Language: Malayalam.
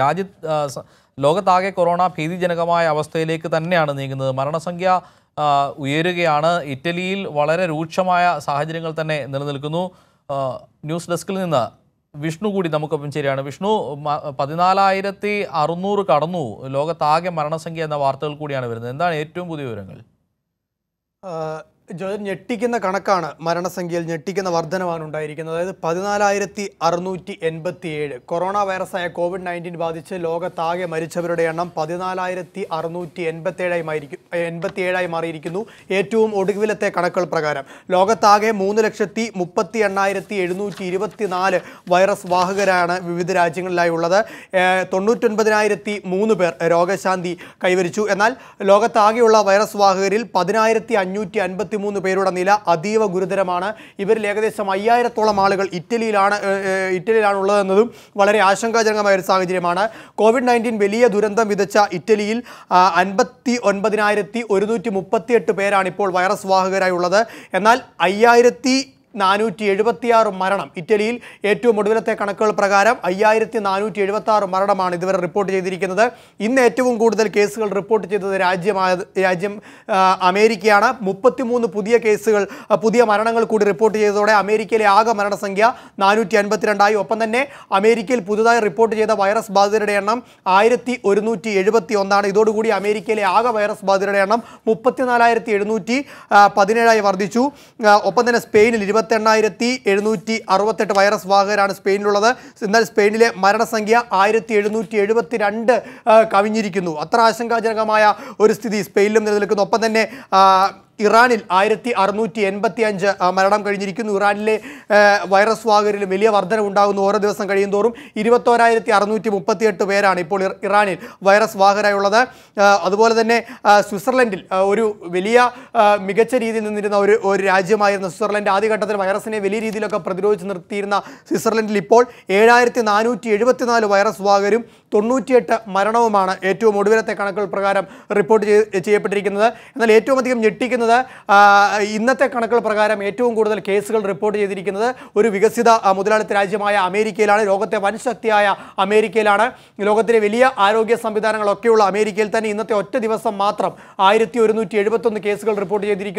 രാജ്യത്ത് ലോകത്താകെ കൊറോണ ഭീതിജനകമായ അവസ്ഥയിലേക്ക് തന്നെയാണ് നീങ്ങുന്നത് മരണസംഖ്യ ഉയരുകയാണ് ഇറ്റലിയിൽ വളരെ രൂക്ഷമായ സാഹചര്യങ്ങൾ തന്നെ നിലനിൽക്കുന്നു ന്യൂസ് ഡെസ്കിൽ നിന്ന് വിഷ്ണു കൂടി നമുക്കൊപ്പം ശരിയാണ് വിഷ്ണു പതിനാലായിരത്തി അറുന്നൂറ് കടന്നു ലോകത്താകെ മരണസംഖ്യ എന്ന വാർത്തകൾ കൂടിയാണ് വരുന്നത് എന്താണ് ഏറ്റവും പുതിയ വിവരങ്ങൾ ജോജൻ ഞെട്ടിക്കുന്ന കണക്കാണ് മരണസംഖ്യയിൽ ഞെട്ടിക്കുന്ന വർധനമാണ് ഉണ്ടായിരിക്കുന്നത് അതായത് പതിനാലായിരത്തി അറുന്നൂറ്റി എൺപത്തി ഏഴ് കൊറോണ വൈറസായ കോവിഡ് നയൻറ്റീൻ ബാധിച്ച് ലോകത്താകെ മരിച്ചവരുടെ എണ്ണം പതിനാലായിരത്തി അറുന്നൂറ്റി എൺപത്തി എൺപത്തി ഏഴായി മാറിയിരിക്കുന്നു ഏറ്റവും ഒടുവിലത്തെ കണക്കുകൾ പ്രകാരം ലോകത്താകെ മൂന്ന് ലക്ഷത്തി മുപ്പത്തി എണ്ണായിരത്തി എഴുന്നൂറ്റി ഇരുപത്തി നാല് വൈറസ് വാഹകരാണ് വിവിധ രാജ്യങ്ങളിലായി ഉള്ളത് തൊണ്ണൂറ്റൊൻപതിനായിരത്തി മൂന്ന് പേർ രോഗശാന്തി കൈവരിച്ചു എന്നാൽ ലോകത്താകെയുള്ള വൈറസ് വാഹകരിൽ പതിനായിരത്തി അഞ്ഞൂറ്റി അൻപത്തി പതിമൂന്ന് പേരുടെ നില അതീവ ഗുരുതരമാണ് ഇവരിൽ ഏകദേശം അയ്യായിരത്തോളം ആളുകൾ ഇറ്റലിയിലാണ് ഇറ്റലിയിലാണ് ഉള്ളതെന്നതും വളരെ ആശങ്കാജനകമായ ഒരു സാഹചര്യമാണ് കോവിഡ് നയൻറ്റീൻ വലിയ ദുരന്തം വിതച്ച ഇറ്റലിയിൽ അൻപത്തി ഒൻപതിനായിരത്തി ഒരുന്നൂറ്റി മുപ്പത്തിയെട്ട് പേരാണ് ഇപ്പോൾ വൈറസ് വാഹകരായുള്ളത് എന്നാൽ അയ്യായിരത്തി നാനൂറ്റി എഴുപത്തിയാറ് മരണം ഇറ്റലിയിൽ ഏറ്റവും ഒടുവിലത്തെ കണക്കുകൾ പ്രകാരം അയ്യായിരത്തി നാനൂറ്റി എഴുപത്തി മരണമാണ് ഇതുവരെ റിപ്പോർട്ട് ചെയ്തിരിക്കുന്നത് ഇന്ന് ഏറ്റവും കൂടുതൽ കേസുകൾ റിപ്പോർട്ട് ചെയ്തത് രാജ്യമായ രാജ്യം അമേരിക്കയാണ് മുപ്പത്തിമൂന്ന് പുതിയ കേസുകൾ പുതിയ മരണങ്ങൾ കൂടി റിപ്പോർട്ട് ചെയ്തതോടെ അമേരിക്കയിലെ ആകെ മരണസംഖ്യ നാനൂറ്റി അൻപത്തിരണ്ടായി ഒപ്പം തന്നെ അമേരിക്കയിൽ പുതുതായി റിപ്പോർട്ട് ചെയ്ത വൈറസ് ബാധിതരുടെ എണ്ണം ആയിരത്തി ഒരുന്നൂറ്റി എഴുപത്തി ഒന്നാണ് ഇതോടുകൂടി അമേരിക്കയിലെ ആകെ വൈറസ് ബാധിതരുടെ എണ്ണം മുപ്പത്തിനാലായിരത്തി എഴുന്നൂറ്റി പതിനേഴായി വർദ്ധിച്ചു ഒപ്പം തന്നെ സ്പെയിനിൽ ഇരുപത്തി ഇരുപത്തെണ്ണായിരത്തി എഴുന്നൂറ്റി അറുപത്തെട്ട് വൈറസ് വാഹകരാണ് സ്പെയിനിലുള്ളത് എന്നാൽ സ്പെയിനിലെ മരണസംഖ്യ ആയിരത്തി എഴുന്നൂറ്റി എഴുപത്തി രണ്ട് കവിഞ്ഞിരിക്കുന്നു അത്ര ആശങ്കാജനകമായ ഒരു സ്ഥിതി സ്പെയിനിലും നിലനിൽക്കുന്നു ഒപ്പം തന്നെ ഇറാനിൽ ആയിരത്തി അറുന്നൂറ്റി എൺപത്തി അഞ്ച് മരണം കഴിഞ്ഞിരിക്കുന്നു ഇറാനിലെ വൈറസ് വാഹകരിലും വലിയ വർധന ഉണ്ടാകുന്നു ഓരോ ദിവസം കഴിയുന്തോറും ഇരുപത്തോരായിരത്തി അറുന്നൂറ്റി മുപ്പത്തിയെട്ട് പേരാണ് ഇപ്പോൾ ഇറാനിൽ വൈറസ് വാഹകരായുള്ളത് അതുപോലെ തന്നെ സ്വിറ്റ്സർലൻഡിൽ ഒരു വലിയ മികച്ച രീതിയിൽ നിന്നിരുന്ന ഒരു ഒരു രാജ്യമായിരുന്നു സ്വിറ്റ്സർലൻഡ് ആദ്യഘട്ടത്തിൽ വൈറസിനെ വലിയ രീതിയിലൊക്കെ പ്രതിരോധിച്ച് നിർത്തിയിരുന്ന സ്വിറ്റ്സർലൻഡിൽ ഇപ്പോൾ ഏഴായിരത്തി നാനൂറ്റി എഴുപത്തിനാല് വൈറസ് വാഹകരും തൊണ്ണൂറ്റിയെട്ട് മരണവുമാണ് ഏറ്റവും ഒടുവിലത്തെ കണക്കുകൾ പ്രകാരം റിപ്പോർട്ട് ചെയ്യപ്പെട്ടിരിക്കുന്നത് എന്നാൽ ഏറ്റവും അധികം ഞെട്ടിക്കുന്ന പറയുന്നത് ഇന്നത്തെ കണക്കുകൾ പ്രകാരം ഏറ്റവും കൂടുതൽ കേസുകൾ റിപ്പോർട്ട് ചെയ്തിരിക്കുന്നത് ഒരു വികസിത മുതലാളിത്ത രാജ്യമായ അമേരിക്കയിലാണ് ലോകത്തെ വൻ ശക്തിയായ അമേരിക്കയിലാണ് ലോകത്തിലെ വലിയ ആരോഗ്യ സംവിധാനങ്ങളൊക്കെയുള്ള അമേരിക്കയിൽ തന്നെ ഇന്നത്തെ ഒറ്റ ദിവസം മാത്രം ആയിരത്തി കേസുകൾ റിപ്പോർട്ട് ചെയ്തിരിക്കുന്നു